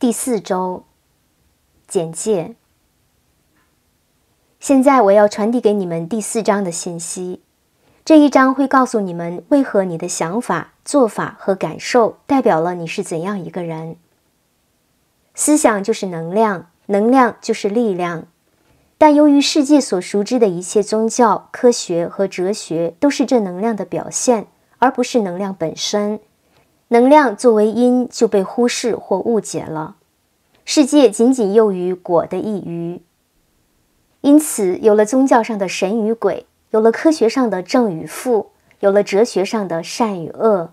第四周简介。现在我要传递给你们第四章的信息，这一章会告诉你们为何你的想法、做法和感受代表了你是怎样一个人。思想就是能量，能量就是力量。但由于世界所熟知的一切宗教、科学和哲学都是这能量的表现，而不是能量本身，能量作为因就被忽视或误解了。世界仅仅囿于果的一隅，因此有了宗教上的神与鬼，有了科学上的正与负，有了哲学上的善与恶。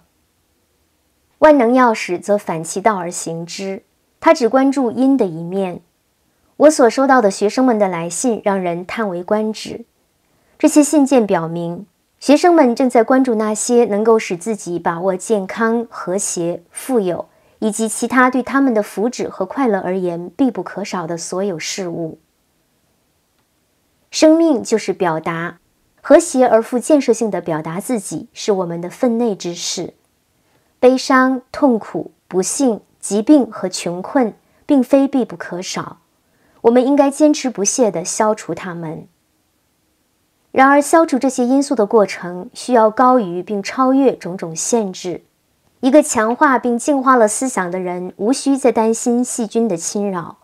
万能钥匙则反其道而行之，它只关注阴的一面。我所收到的学生们的来信让人叹为观止，这些信件表明，学生们正在关注那些能够使自己把握健康、和谐、富有。以及其他对他们的福祉和快乐而言必不可少的所有事物。生命就是表达，和谐而富建设性的表达自己是我们的分内之事。悲伤、痛苦、不幸、疾病和穷困并非必不可少，我们应该坚持不懈地消除它们。然而，消除这些因素的过程需要高于并超越种种限制。一个强化并净化了思想的人，无需再担心细菌的侵扰；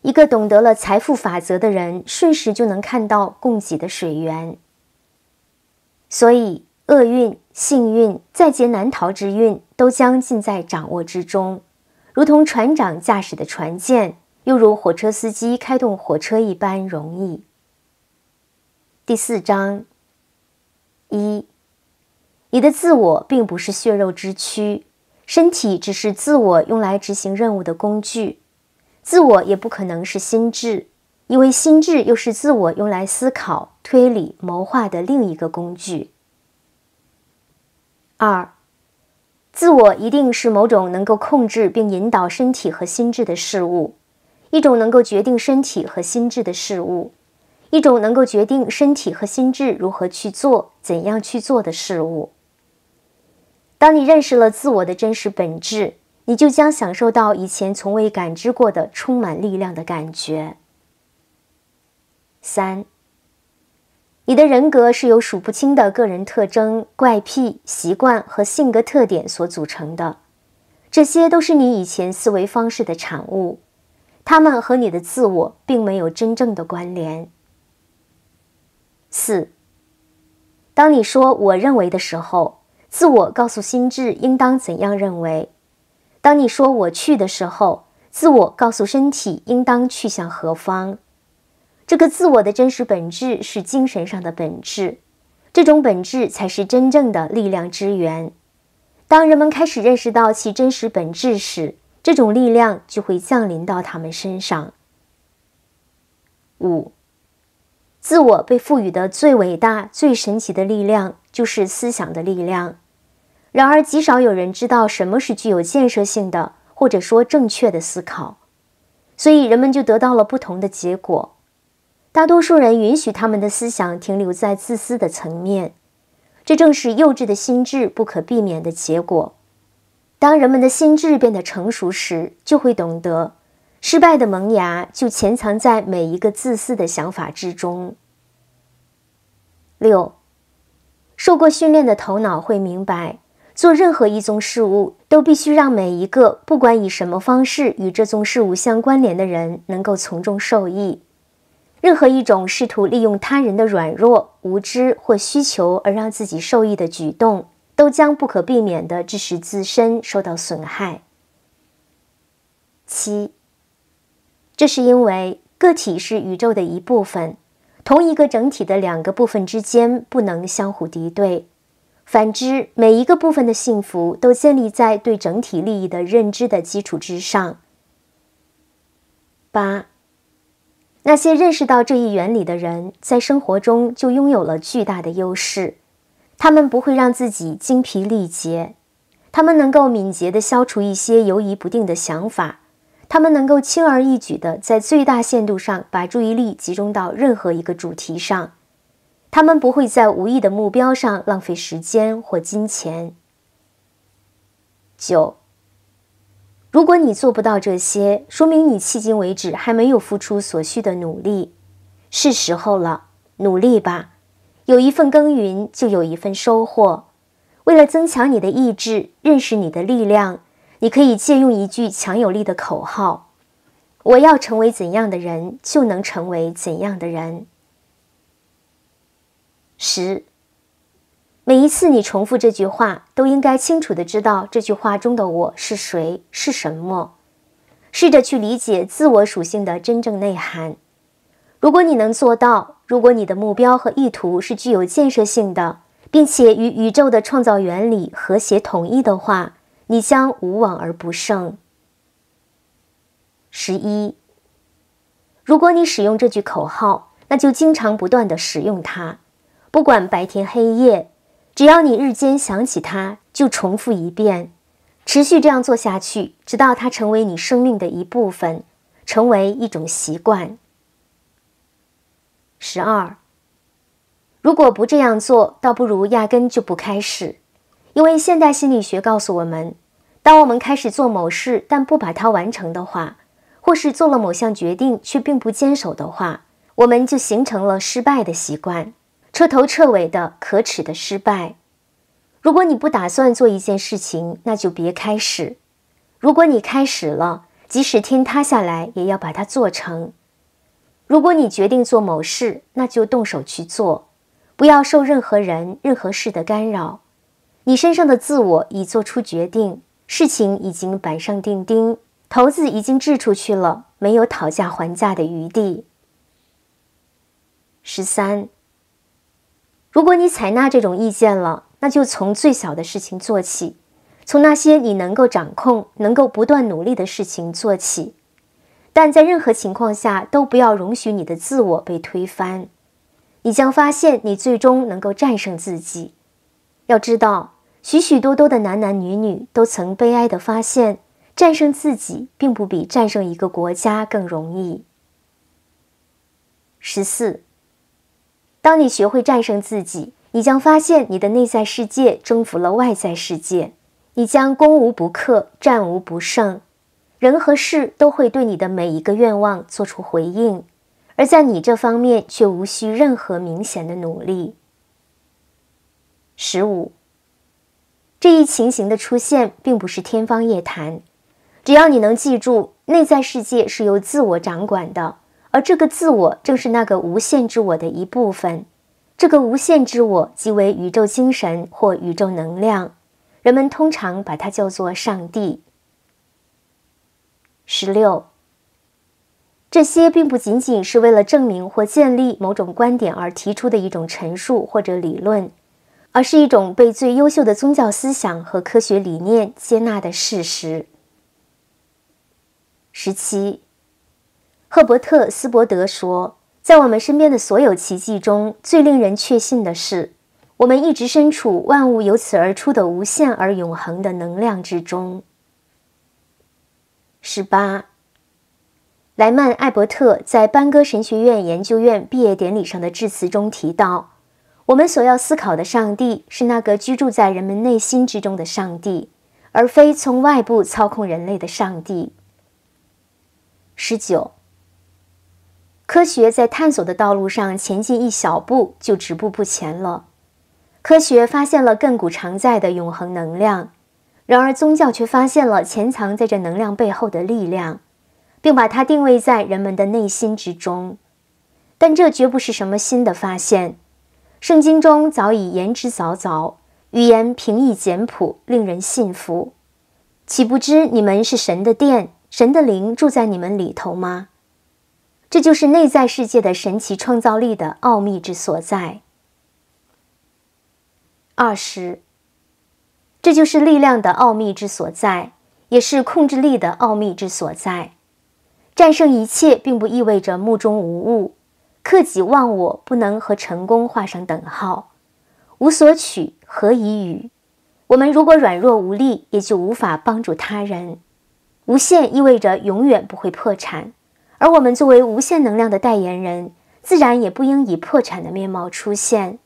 一个懂得了财富法则的人，瞬时就能看到供给的水源。所以，厄运、幸运、在劫难逃之运，都将尽在掌握之中，如同船长驾驶的船舰，又如火车司机开动火车一般容易。第四章一。你的自我并不是血肉之躯，身体只是自我用来执行任务的工具，自我也不可能是心智，因为心智又是自我用来思考、推理、谋划的另一个工具。二，自我一定是某种能够控制并引导身体和心智的事物，一种能够决定身体和心智的事物，一种能够决定身体和心智如何去做、怎样去做的事物。当你认识了自我的真实本质，你就将享受到以前从未感知过的充满力量的感觉。三，你的人格是由数不清的个人特征、怪癖、习惯和性格特点所组成的，这些都是你以前思维方式的产物，它们和你的自我并没有真正的关联。四，当你说“我认为”的时候。自我告诉心智应当怎样认为。当你说“我去”的时候，自我告诉身体应当去向何方。这个自我的真实本质是精神上的本质，这种本质才是真正的力量之源。当人们开始认识到其真实本质时，这种力量就会降临到他们身上。五，自我被赋予的最伟大、最神奇的力量就是思想的力量。然而，极少有人知道什么是具有建设性的，或者说正确的思考，所以人们就得到了不同的结果。大多数人允许他们的思想停留在自私的层面，这正是幼稚的心智不可避免的结果。当人们的心智变得成熟时，就会懂得，失败的萌芽就潜藏在每一个自私的想法之中。六，受过训练的头脑会明白。做任何一宗事物，都必须让每一个不管以什么方式与这宗事物相关联的人能够从中受益。任何一种试图利用他人的软弱、无知或需求而让自己受益的举动，都将不可避免的致使自身受到损害。七，这是因为个体是宇宙的一部分，同一个整体的两个部分之间不能相互敌对。反之，每一个部分的幸福都建立在对整体利益的认知的基础之上。八、那些认识到这一原理的人，在生活中就拥有了巨大的优势。他们不会让自己精疲力竭，他们能够敏捷的消除一些犹疑不定的想法，他们能够轻而易举的在最大限度上把注意力集中到任何一个主题上。他们不会在无意的目标上浪费时间或金钱。九，如果你做不到这些，说明你迄今为止还没有付出所需的努力，是时候了，努力吧！有一份耕耘，就有一份收获。为了增强你的意志，认识你的力量，你可以借用一句强有力的口号：“我要成为怎样的人，就能成为怎样的人。”十，每一次你重复这句话，都应该清楚的知道这句话中的我是谁是什么。试着去理解自我属性的真正内涵。如果你能做到，如果你的目标和意图是具有建设性的，并且与宇宙的创造原理和谐统一的话，你将无往而不胜。十一，如果你使用这句口号，那就经常不断的使用它。不管白天黑夜，只要你日间想起它，就重复一遍，持续这样做下去，直到它成为你生命的一部分，成为一种习惯。十二，如果不这样做，倒不如压根就不开始，因为现代心理学告诉我们，当我们开始做某事但不把它完成的话，或是做了某项决定却并不坚守的话，我们就形成了失败的习惯。彻头彻尾的可耻的失败。如果你不打算做一件事情，那就别开始；如果你开始了，即使天塌下来也要把它做成。如果你决定做某事，那就动手去做，不要受任何人、任何事的干扰。你身上的自我已做出决定，事情已经板上钉钉，头子已经掷出去了，没有讨价还价的余地。十三。如果你采纳这种意见了，那就从最小的事情做起，从那些你能够掌控、能够不断努力的事情做起。但在任何情况下，都不要容许你的自我被推翻。你将发现，你最终能够战胜自己。要知道，许许多多的男男女女都曾悲哀地发现，战胜自己并不比战胜一个国家更容易。十四。当你学会战胜自己，你将发现你的内在世界征服了外在世界，你将攻无不克、战无不胜，人和事都会对你的每一个愿望做出回应，而在你这方面却无需任何明显的努力。十五，这一情形的出现并不是天方夜谭，只要你能记住，内在世界是由自我掌管的。而这个自我正是那个无限之我的一部分，这个无限之我即为宇宙精神或宇宙能量，人们通常把它叫做上帝。十六。这些并不仅仅是为了证明或建立某种观点而提出的一种陈述或者理论，而是一种被最优秀的宗教思想和科学理念接纳的事实。十七。赫伯特斯伯德说：“在我们身边的所有奇迹中，最令人确信的是，我们一直身处万物由此而出的无限而永恒的能量之中。”十八，莱曼艾伯特在班戈神学院研究院毕业典礼上的致辞中提到：“我们所要思考的上帝是那个居住在人们内心之中的上帝，而非从外部操控人类的上帝。”十九。科学在探索的道路上前进一小步就止步不前了。科学发现了亘古常在的永恒能量，然而宗教却发现了潜藏在这能量背后的力量，并把它定位在人们的内心之中。但这绝不是什么新的发现，圣经中早已言之凿凿，语言平易简朴，令人信服。岂不知你们是神的殿，神的灵住在你们里头吗？这就是内在世界的神奇创造力的奥秘之所在。二十，这就是力量的奥秘之所在，也是控制力的奥秘之所在。战胜一切并不意味着目中无物，克己忘我不能和成功画上等号。无所取何以与？我们如果软弱无力，也就无法帮助他人。无限意味着永远不会破产。而我们作为无限能量的代言人，自然也不应以破产的面貌出现。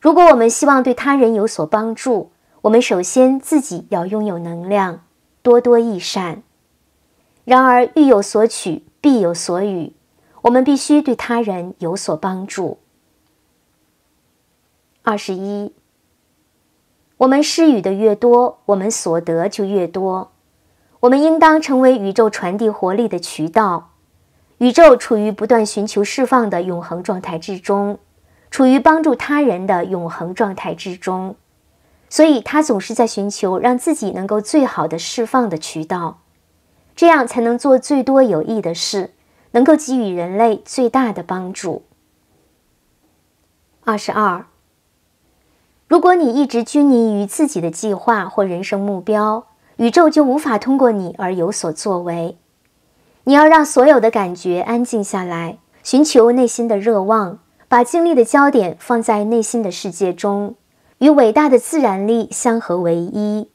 如果我们希望对他人有所帮助，我们首先自己要拥有能量，多多益善。然而，欲有所取，必有所予，我们必须对他人有所帮助。二十一，我们施予的越多，我们所得就越多。我们应当成为宇宙传递活力的渠道。宇宙处于不断寻求释放的永恒状态之中，处于帮助他人的永恒状态之中，所以他总是在寻求让自己能够最好的释放的渠道，这样才能做最多有益的事，能够给予人类最大的帮助。二十二，如果你一直拘泥于自己的计划或人生目标，宇宙就无法通过你而有所作为。你要让所有的感觉安静下来，寻求内心的热望，把精力的焦点放在内心的世界中，与伟大的自然力相合为一，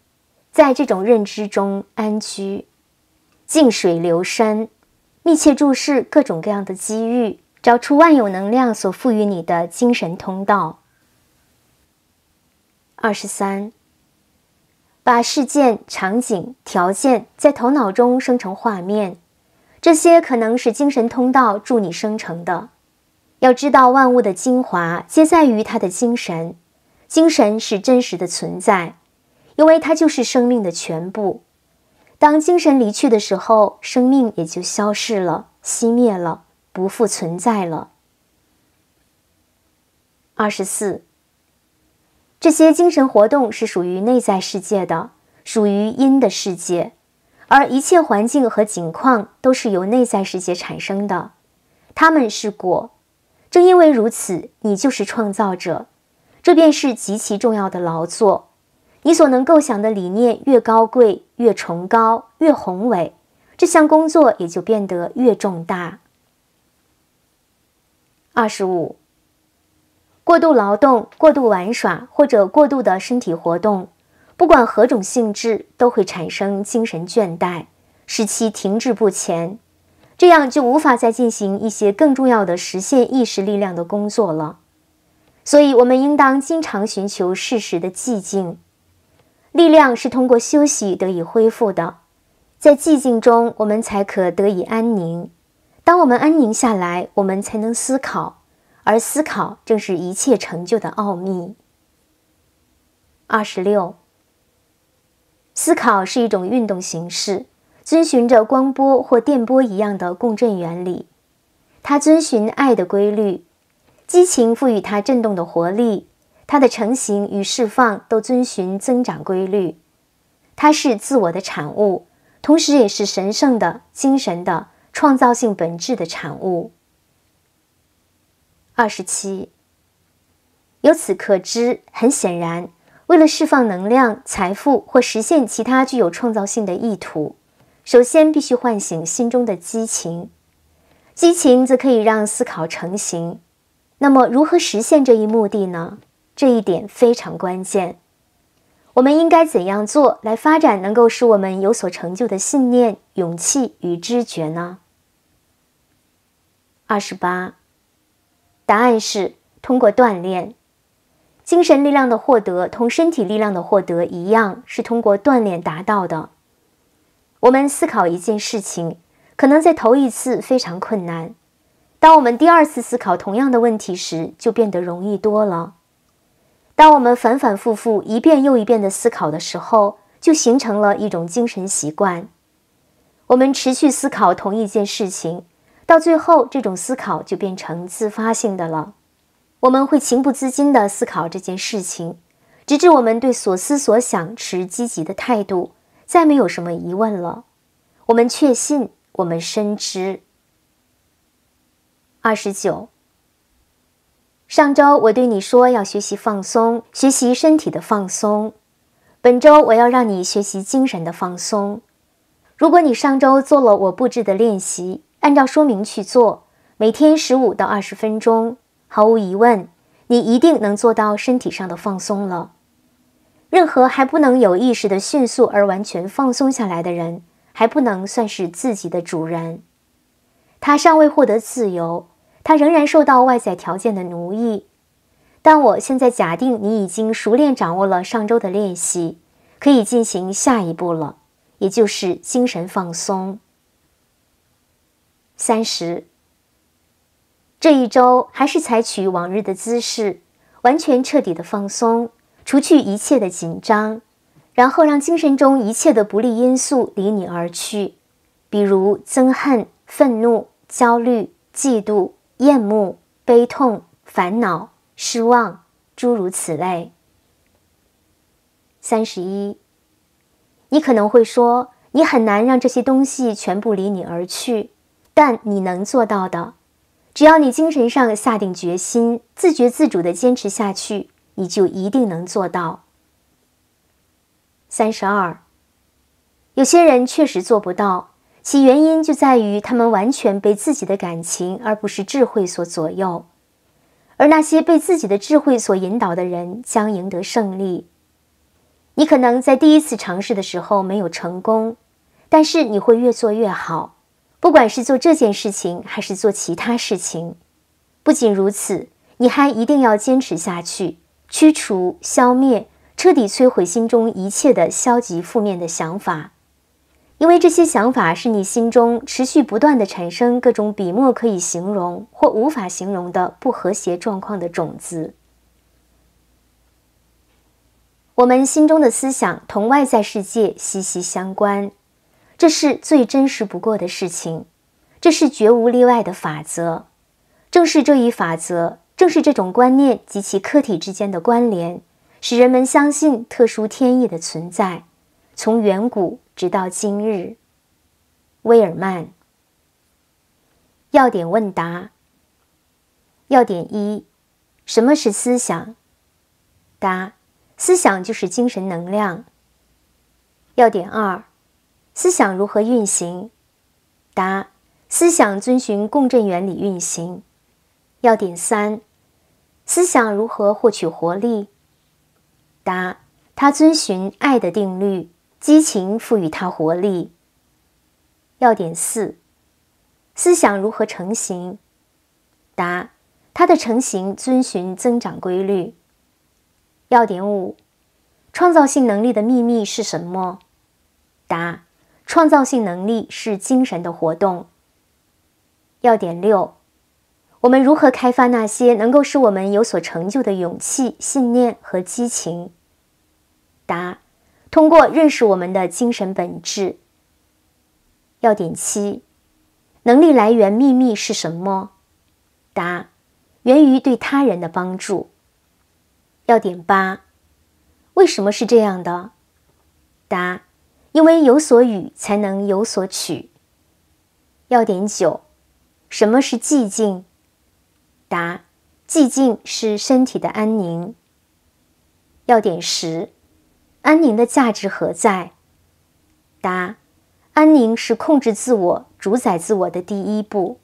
在这种认知中安居，静水流深，密切注视各种各样的机遇，找出万有能量所赋予你的精神通道。二十三，把事件、场景、条件在头脑中生成画面。这些可能是精神通道助你生成的。要知道，万物的精华皆在于它的精神，精神是真实的存在，因为它就是生命的全部。当精神离去的时候，生命也就消逝了，熄灭了，不复存在了。二十四，这些精神活动是属于内在世界的，属于阴的世界。而一切环境和景况都是由内在世界产生的，他们是果。正因为如此，你就是创造者，这便是极其重要的劳作。你所能构想的理念越高贵、越崇高、越宏伟，这项工作也就变得越重大。二十五，过度劳动、过度玩耍或者过度的身体活动。不管何种性质，都会产生精神倦怠，使其停滞不前，这样就无法再进行一些更重要的实现意识力量的工作了。所以，我们应当经常寻求适时的寂静。力量是通过休息得以恢复的，在寂静中，我们才可得以安宁。当我们安宁下来，我们才能思考，而思考正是一切成就的奥秘。二十六。思考是一种运动形式，遵循着光波或电波一样的共振原理。它遵循爱的规律，激情赋予它振动的活力，它的成型与释放都遵循增长规律。它是自我的产物，同时也是神圣的精神的创造性本质的产物。二十七。由此可知，很显然。为了释放能量、财富或实现其他具有创造性的意图，首先必须唤醒心中的激情。激情则可以让思考成型。那么，如何实现这一目的呢？这一点非常关键。我们应该怎样做来发展能够使我们有所成就的信念、勇气与知觉呢？二十八，答案是通过锻炼。精神力量的获得同身体力量的获得一样，是通过锻炼达到的。我们思考一件事情，可能在头一次非常困难；当我们第二次思考同样的问题时，就变得容易多了。当我们反反复复、一遍又一遍的思考的时候，就形成了一种精神习惯。我们持续思考同一件事情，到最后，这种思考就变成自发性的了。我们会情不自禁的思考这件事情，直至我们对所思所想持积极的态度，再没有什么疑问了。我们确信，我们深知。二十九，上周我对你说要学习放松，学习身体的放松。本周我要让你学习精神的放松。如果你上周做了我布置的练习，按照说明去做，每天十五到二十分钟。毫无疑问，你一定能做到身体上的放松了。任何还不能有意识的迅速而完全放松下来的人，还不能算是自己的主人。他尚未获得自由，他仍然受到外在条件的奴役。但我现在假定你已经熟练掌握了上周的练习，可以进行下一步了，也就是精神放松。三十。这一周还是采取往日的姿势，完全彻底的放松，除去一切的紧张，然后让精神中一切的不利因素离你而去，比如憎恨、愤怒、焦虑、嫉妒、厌恶、悲痛、烦恼、失望，诸如此类。三十一，你可能会说你很难让这些东西全部离你而去，但你能做到的。只要你精神上下定决心，自觉自主的坚持下去，你就一定能做到。三十二，有些人确实做不到，其原因就在于他们完全被自己的感情而不是智慧所左右，而那些被自己的智慧所引导的人将赢得胜利。你可能在第一次尝试的时候没有成功，但是你会越做越好。不管是做这件事情，还是做其他事情，不仅如此，你还一定要坚持下去，驱除、消灭、彻底摧毁心中一切的消极、负面的想法，因为这些想法是你心中持续不断的产生各种笔墨可以形容或无法形容的不和谐状况的种子。我们心中的思想同外在世界息息相关。这是最真实不过的事情，这是绝无例外的法则。正是这一法则，正是这种观念及其客体之间的关联，使人们相信特殊天意的存在，从远古直到今日。威尔曼。要点问答。要点一：什么是思想？答：思想就是精神能量。要点二。思想如何运行？答：思想遵循共振原理运行。要点三：思想如何获取活力？答：它遵循爱的定律，激情赋予它活力。要点四：思想如何成型？答：它的成型遵循增长规律。要点五：创造性能力的秘密是什么？答。创造性能力是精神的活动。要点六：我们如何开发那些能够使我们有所成就的勇气、信念和激情？答：通过认识我们的精神本质。要点七：能力来源秘密是什么？答：源于对他人的帮助。要点八：为什么是这样的？答。因为有所与才能有所取。要点九：什么是寂静？答：寂静是身体的安宁。要点十：安宁的价值何在？答：安宁是控制自我、主宰自我的第一步。